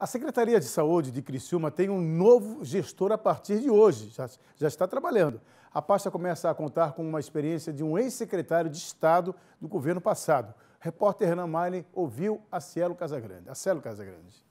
A Secretaria de Saúde de Criciúma tem um novo gestor a partir de hoje, já, já está trabalhando. A pasta começa a contar com uma experiência de um ex-secretário de Estado do governo passado. repórter Renan Maile ouviu a Cielo Casagrande. A Cielo Casagrande.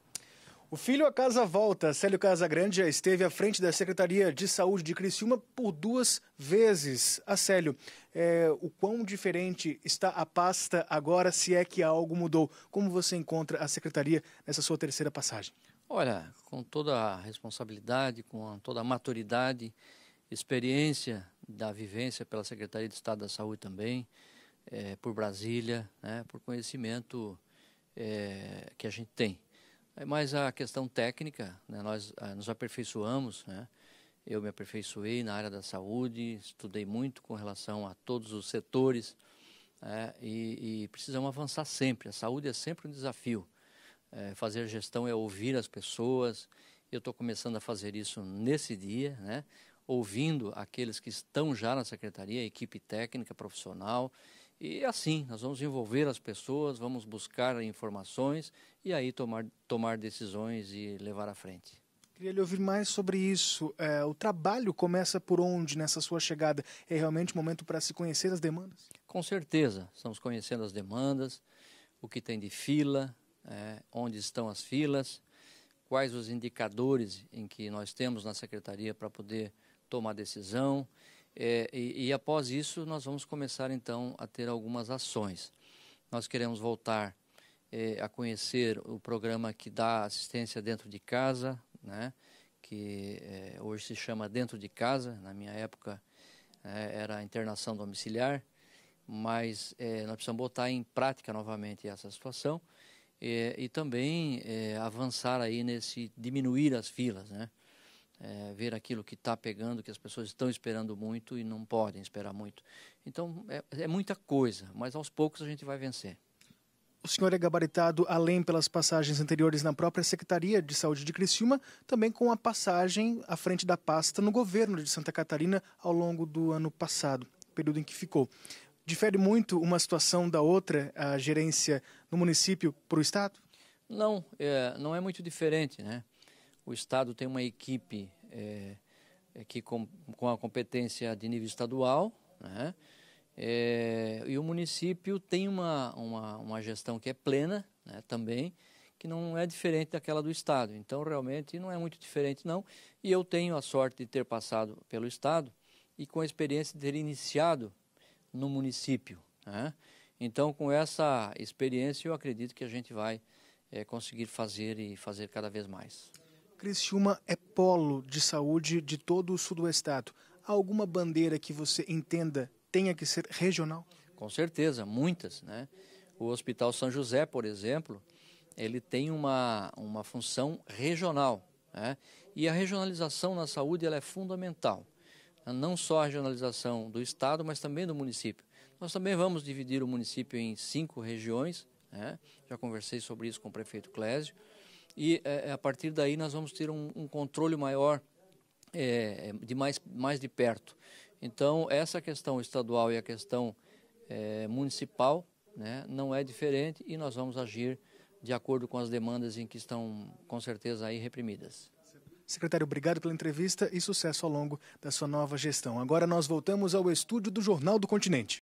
O filho a casa volta. Célio Casagrande já esteve à frente da Secretaria de Saúde de Criciúma por duas vezes. A Célio, é, o quão diferente está a pasta agora, se é que algo mudou? Como você encontra a Secretaria nessa sua terceira passagem? Olha, com toda a responsabilidade, com toda a maturidade, experiência da vivência pela Secretaria de Estado da Saúde também, é, por Brasília, né, por conhecimento é, que a gente tem. É Mas a questão técnica, né, nós a, ah, nos aperfeiçoamos, né? Eu me aperfeiçoei na área da saúde, estudei muito com relação a todos os setores é, e, e, precisamos avançar sempre. A saúde é sempre um desafio. É, fazer gestão é ouvir as pessoas. Eu estou começando a fazer isso nesse dia, né? ouvindo aqueles que estão já na secretaria, equipe técnica, profissional, e assim, nós vamos envolver as pessoas, vamos buscar informações e aí tomar, tomar decisões e levar à frente. Queria lhe ouvir mais sobre isso. É, o trabalho começa por onde nessa sua chegada? É realmente um momento para se conhecer as demandas? Com certeza, estamos conhecendo as demandas, o que tem de fila, é, onde estão as filas, quais os indicadores em que nós temos na secretaria para poder tomar decisão. É, e, e, após isso, nós vamos começar então a ter algumas ações. Nós queremos voltar é, a conhecer o programa que dá assistência dentro de casa, né? que é, hoje se chama Dentro de Casa, na minha época é, era internação domiciliar, mas é, nós precisamos botar em prática novamente essa situação é, e também avançar aí nesse diminuir as filas. Né? é, ver aquilo que está pegando, que as pessoas estão esperando muito e não podem esperar muito. Então, é, é muita coisa, mas aos poucos a gente vai vencer. O senhor é gabaritado, além pelas passagens anteriores na própria Secretaria de Saúde de Criciúma, também com a passagem à frente da pasta no governo de Santa Catarina ao longo do ano passado, período em que ficou. Difere muito uma situação da outra, a gerência no município para o Estado? Não, é, não é muito diferente, né? o Estado tem uma equipe é, é, que com, com a competência de nível estadual, né? É, e o município tem uma, uma, uma gestão que é plena né, também, que não é diferente daquela do Estado. Então, realmente, não é muito diferente, não. E eu tenho a sorte de ter passado pelo Estado e com a experiência de ter iniciado no município. Né? Então, com essa experiência, eu acredito que a gente vai é, conseguir fazer e fazer cada vez mais. Criciúma é polo de saúde de todo o sul do estado. Há alguma bandeira que você entenda tenha que ser regional? Com certeza, muitas, né? O Hospital São José, por exemplo, ele tem uma, uma função regional, né? E a regionalização na saúde ela é fundamental. Não só a regionalização do estado, mas também do município. Nós também vamos dividir o município em cinco regiões, né? já conversei sobre isso com o prefeito Clésio e é, é, a partir daí nós vamos ter um, um controle maior, é, de mais, mais de perto. Então, essa questão estadual e a questão é, municipal né, não é diferente e nós vamos agir de acordo com as demandas em que estão, com certeza, aí reprimidas. Secretário, obrigado pela entrevista e sucesso ao longo da sua nova gestão. Agora nós voltamos ao estúdio do Jornal do Continente.